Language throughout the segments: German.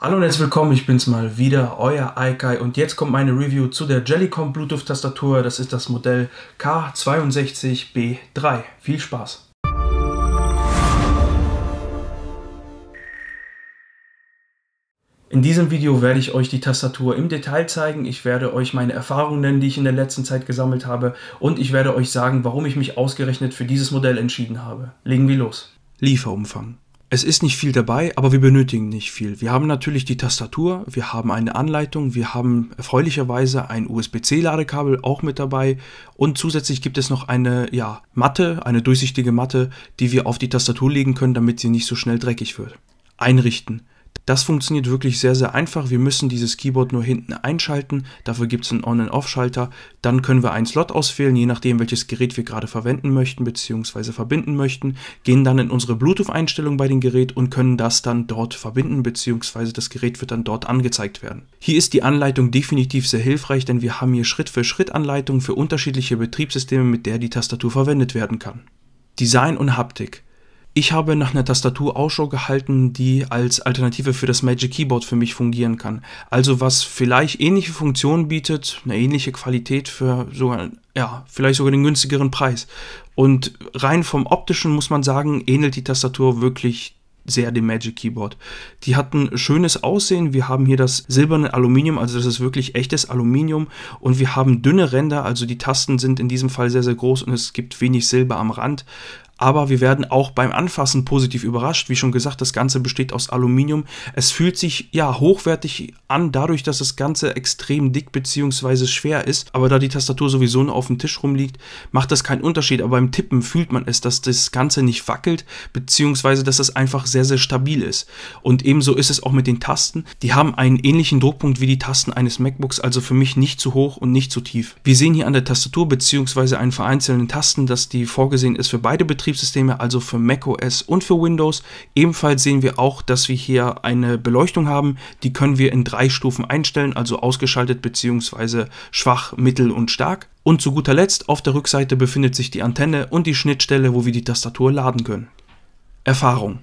Hallo und herzlich willkommen, ich bin's mal wieder, euer Aikai und jetzt kommt meine Review zu der Jellycom Bluetooth Tastatur, das ist das Modell K62B3. Viel Spaß! In diesem Video werde ich euch die Tastatur im Detail zeigen, ich werde euch meine Erfahrungen nennen, die ich in der letzten Zeit gesammelt habe und ich werde euch sagen, warum ich mich ausgerechnet für dieses Modell entschieden habe. Legen wir los. Lieferumfang es ist nicht viel dabei, aber wir benötigen nicht viel. Wir haben natürlich die Tastatur, wir haben eine Anleitung, wir haben erfreulicherweise ein USB-C-Ladekabel auch mit dabei und zusätzlich gibt es noch eine ja, Matte, eine durchsichtige Matte, die wir auf die Tastatur legen können, damit sie nicht so schnell dreckig wird. Einrichten. Das funktioniert wirklich sehr, sehr einfach. Wir müssen dieses Keyboard nur hinten einschalten. Dafür gibt es einen On-and-Off-Schalter. Dann können wir einen Slot auswählen, je nachdem, welches Gerät wir gerade verwenden möchten bzw. verbinden möchten. Gehen dann in unsere Bluetooth-Einstellung bei dem Gerät und können das dann dort verbinden bzw. das Gerät wird dann dort angezeigt werden. Hier ist die Anleitung definitiv sehr hilfreich, denn wir haben hier Schritt für Schritt Anleitungen für unterschiedliche Betriebssysteme, mit der die Tastatur verwendet werden kann. Design und Haptik. Ich habe nach einer Tastatur Ausschau gehalten, die als Alternative für das Magic Keyboard für mich fungieren kann. Also was vielleicht ähnliche Funktionen bietet, eine ähnliche Qualität für sogar, ja, vielleicht sogar den günstigeren Preis. Und rein vom optischen muss man sagen, ähnelt die Tastatur wirklich sehr dem Magic Keyboard. Die hatten schönes Aussehen. Wir haben hier das silberne Aluminium, also das ist wirklich echtes Aluminium. Und wir haben dünne Ränder, also die Tasten sind in diesem Fall sehr, sehr groß und es gibt wenig Silber am Rand aber wir werden auch beim Anfassen positiv überrascht. Wie schon gesagt, das Ganze besteht aus Aluminium. Es fühlt sich ja hochwertig an, dadurch, dass das Ganze extrem dick bzw. schwer ist. Aber da die Tastatur sowieso nur auf dem Tisch rumliegt, macht das keinen Unterschied. Aber beim Tippen fühlt man es, dass das Ganze nicht wackelt bzw. dass das einfach sehr, sehr stabil ist. Und ebenso ist es auch mit den Tasten. Die haben einen ähnlichen Druckpunkt wie die Tasten eines MacBooks, also für mich nicht zu hoch und nicht zu tief. Wir sehen hier an der Tastatur bzw. einen vereinzelten Tasten, dass die vorgesehen ist für beide Betriebe Betriebssysteme, also für macOS und für Windows. Ebenfalls sehen wir auch, dass wir hier eine Beleuchtung haben. Die können wir in drei Stufen einstellen, also ausgeschaltet bzw. schwach, mittel und stark. Und zu guter Letzt auf der Rückseite befindet sich die Antenne und die Schnittstelle, wo wir die Tastatur laden können. Erfahrung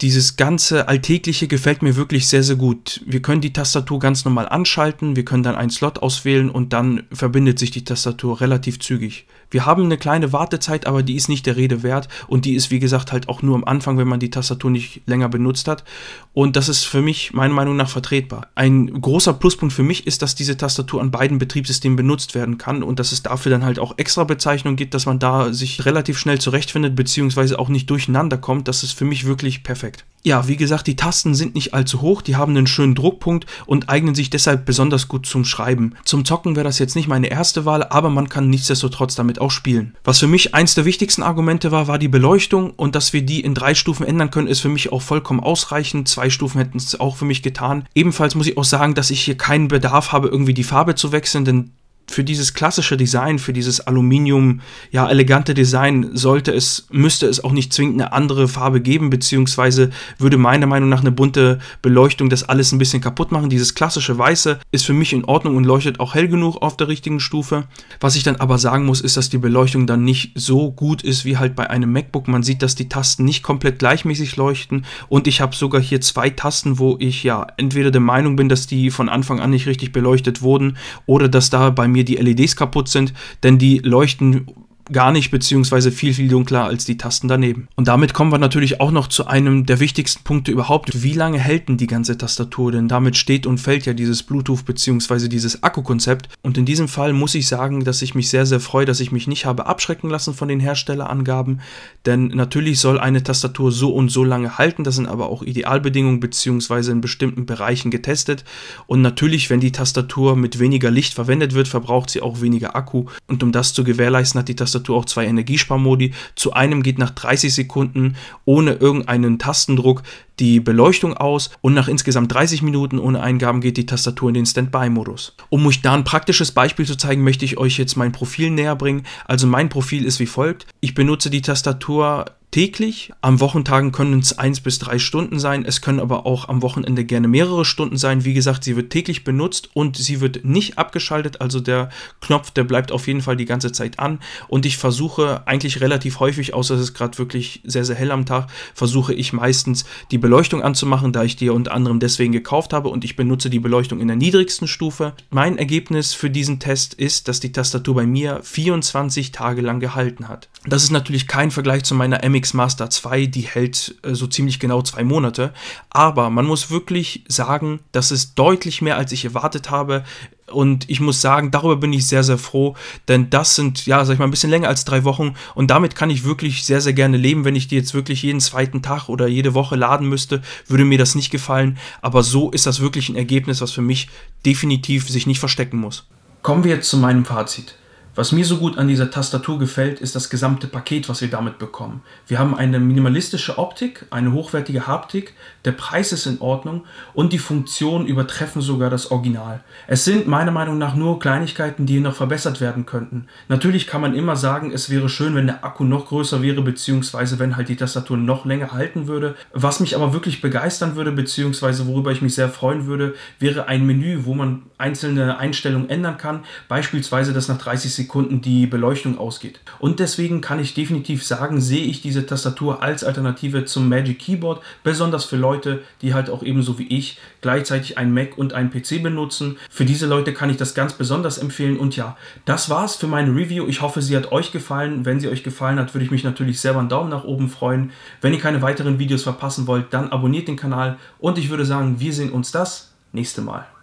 dieses ganze Alltägliche gefällt mir wirklich sehr, sehr gut. Wir können die Tastatur ganz normal anschalten, wir können dann einen Slot auswählen und dann verbindet sich die Tastatur relativ zügig. Wir haben eine kleine Wartezeit, aber die ist nicht der Rede wert und die ist, wie gesagt, halt auch nur am Anfang, wenn man die Tastatur nicht länger benutzt hat. Und das ist für mich meiner Meinung nach vertretbar. Ein großer Pluspunkt für mich ist, dass diese Tastatur an beiden Betriebssystemen benutzt werden kann und dass es dafür dann halt auch extra Bezeichnungen gibt, dass man da sich relativ schnell zurechtfindet, beziehungsweise auch nicht durcheinander kommt. Das ist für mich wirklich perfekt. Ja, wie gesagt, die Tasten sind nicht allzu hoch, die haben einen schönen Druckpunkt und eignen sich deshalb besonders gut zum Schreiben. Zum Zocken wäre das jetzt nicht meine erste Wahl, aber man kann nichtsdestotrotz damit auch spielen. Was für mich eins der wichtigsten Argumente war, war die Beleuchtung und dass wir die in drei Stufen ändern können, ist für mich auch vollkommen ausreichend. Zwei Stufen hätten es auch für mich getan. Ebenfalls muss ich auch sagen, dass ich hier keinen Bedarf habe, irgendwie die Farbe zu wechseln, denn für dieses klassische Design, für dieses Aluminium, ja, elegante Design sollte es, müsste es auch nicht zwingend eine andere Farbe geben, beziehungsweise würde meiner Meinung nach eine bunte Beleuchtung das alles ein bisschen kaputt machen. Dieses klassische Weiße ist für mich in Ordnung und leuchtet auch hell genug auf der richtigen Stufe. Was ich dann aber sagen muss, ist, dass die Beleuchtung dann nicht so gut ist wie halt bei einem MacBook. Man sieht, dass die Tasten nicht komplett gleichmäßig leuchten und ich habe sogar hier zwei Tasten, wo ich ja entweder der Meinung bin, dass die von Anfang an nicht richtig beleuchtet wurden oder dass da bei mir die LEDs kaputt sind, denn die leuchten gar nicht, beziehungsweise viel, viel dunkler als die Tasten daneben. Und damit kommen wir natürlich auch noch zu einem der wichtigsten Punkte überhaupt. Wie lange hält denn die ganze Tastatur? Denn damit steht und fällt ja dieses Bluetooth beziehungsweise dieses Akkukonzept. Und in diesem Fall muss ich sagen, dass ich mich sehr, sehr freue, dass ich mich nicht habe abschrecken lassen von den Herstellerangaben. Denn natürlich soll eine Tastatur so und so lange halten. Das sind aber auch Idealbedingungen beziehungsweise in bestimmten Bereichen getestet. Und natürlich, wenn die Tastatur mit weniger Licht verwendet wird, verbraucht sie auch weniger Akku. Und um das zu gewährleisten, hat die Tastatur Tastatur auch zwei Energiesparmodi. Zu einem geht nach 30 Sekunden ohne irgendeinen Tastendruck die Beleuchtung aus und nach insgesamt 30 Minuten ohne Eingaben geht die Tastatur in den Standby-Modus. Um euch da ein praktisches Beispiel zu zeigen, möchte ich euch jetzt mein Profil näher bringen. Also mein Profil ist wie folgt. Ich benutze die Tastatur täglich. Am Wochentagen können es eins bis drei Stunden sein. Es können aber auch am Wochenende gerne mehrere Stunden sein. Wie gesagt, sie wird täglich benutzt und sie wird nicht abgeschaltet. Also der Knopf, der bleibt auf jeden Fall die ganze Zeit an. Und ich versuche eigentlich relativ häufig, außer es ist gerade wirklich sehr, sehr hell am Tag, versuche ich meistens die Beleuchtung anzumachen, da ich die unter anderem deswegen gekauft habe und ich benutze die Beleuchtung in der niedrigsten Stufe. Mein Ergebnis für diesen Test ist, dass die Tastatur bei mir 24 Tage lang gehalten hat. Das ist natürlich kein Vergleich zu meiner MX Mix Master 2, die hält äh, so ziemlich genau zwei Monate. Aber man muss wirklich sagen, das ist deutlich mehr, als ich erwartet habe. Und ich muss sagen, darüber bin ich sehr, sehr froh, denn das sind, ja, sag ich mal, ein bisschen länger als drei Wochen und damit kann ich wirklich sehr, sehr gerne leben. Wenn ich die jetzt wirklich jeden zweiten Tag oder jede Woche laden müsste, würde mir das nicht gefallen. Aber so ist das wirklich ein Ergebnis, was für mich definitiv sich nicht verstecken muss. Kommen wir jetzt zu meinem Fazit. Was mir so gut an dieser Tastatur gefällt, ist das gesamte Paket, was wir damit bekommen. Wir haben eine minimalistische Optik, eine hochwertige Haptik, der Preis ist in Ordnung und die Funktionen übertreffen sogar das Original. Es sind meiner Meinung nach nur Kleinigkeiten, die noch verbessert werden könnten. Natürlich kann man immer sagen, es wäre schön, wenn der Akku noch größer wäre, beziehungsweise wenn halt die Tastatur noch länger halten würde. Was mich aber wirklich begeistern würde, beziehungsweise worüber ich mich sehr freuen würde, wäre ein Menü, wo man einzelne Einstellungen ändern kann, beispielsweise, das nach 30 Sekunden Sekunden die Beleuchtung ausgeht. Und deswegen kann ich definitiv sagen, sehe ich diese Tastatur als Alternative zum Magic Keyboard, besonders für Leute, die halt auch ebenso wie ich gleichzeitig ein Mac und ein PC benutzen. Für diese Leute kann ich das ganz besonders empfehlen. Und ja, das war's für meine Review. Ich hoffe, sie hat euch gefallen. Wenn sie euch gefallen hat, würde ich mich natürlich selber einen Daumen nach oben freuen. Wenn ihr keine weiteren Videos verpassen wollt, dann abonniert den Kanal und ich würde sagen, wir sehen uns das nächste Mal.